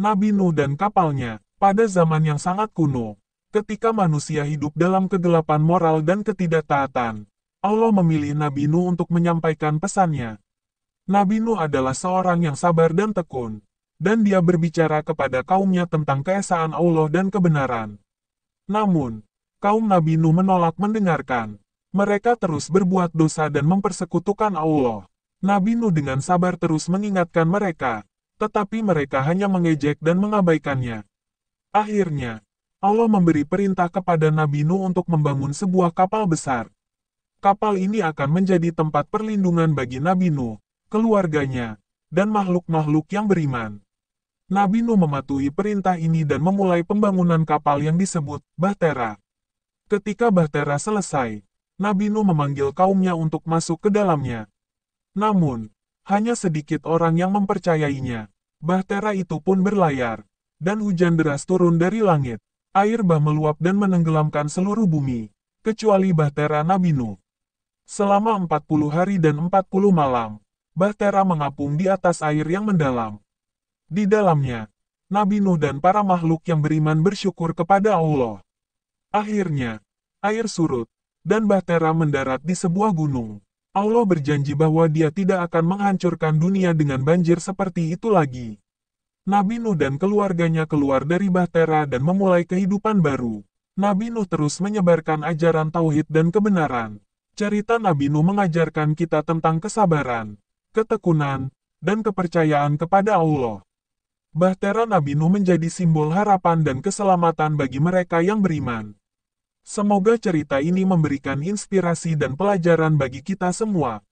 Nabi Nuh dan kapalnya, pada zaman yang sangat kuno. Ketika manusia hidup dalam kegelapan moral dan ketidaktaatan, Allah memilih Nabi Nuh untuk menyampaikan pesannya. Nabi Nuh adalah seorang yang sabar dan tekun, dan dia berbicara kepada kaumnya tentang keesaan Allah dan kebenaran. Namun, kaum Nabi Nuh menolak mendengarkan. Mereka terus berbuat dosa dan mempersekutukan Allah. Nabi Nuh dengan sabar terus mengingatkan mereka tetapi mereka hanya mengejek dan mengabaikannya. Akhirnya, Allah memberi perintah kepada Nabi Nuh untuk membangun sebuah kapal besar. Kapal ini akan menjadi tempat perlindungan bagi Nabi Nuh, keluarganya, dan makhluk-makhluk yang beriman. Nabi Nuh mematuhi perintah ini dan memulai pembangunan kapal yang disebut Bahtera. Ketika Bahtera selesai, Nabi Nuh memanggil kaumnya untuk masuk ke dalamnya. Namun, hanya sedikit orang yang mempercayainya. Bahtera itu pun berlayar. Dan hujan deras turun dari langit. Air bah meluap dan menenggelamkan seluruh bumi. Kecuali Bahtera Nabi Nuh. Selama 40 hari dan 40 malam, Bahtera mengapung di atas air yang mendalam. Di dalamnya, Nabi Nuh dan para makhluk yang beriman bersyukur kepada Allah. Akhirnya, air surut, dan Bahtera mendarat di sebuah gunung. Allah berjanji bahwa dia tidak akan menghancurkan dunia dengan banjir seperti itu lagi. Nabi Nuh dan keluarganya keluar dari Bahtera dan memulai kehidupan baru. Nabi Nuh terus menyebarkan ajaran tauhid dan kebenaran. Cerita Nabi Nuh mengajarkan kita tentang kesabaran, ketekunan, dan kepercayaan kepada Allah. Bahtera Nabi Nuh menjadi simbol harapan dan keselamatan bagi mereka yang beriman. Semoga cerita ini memberikan inspirasi dan pelajaran bagi kita semua.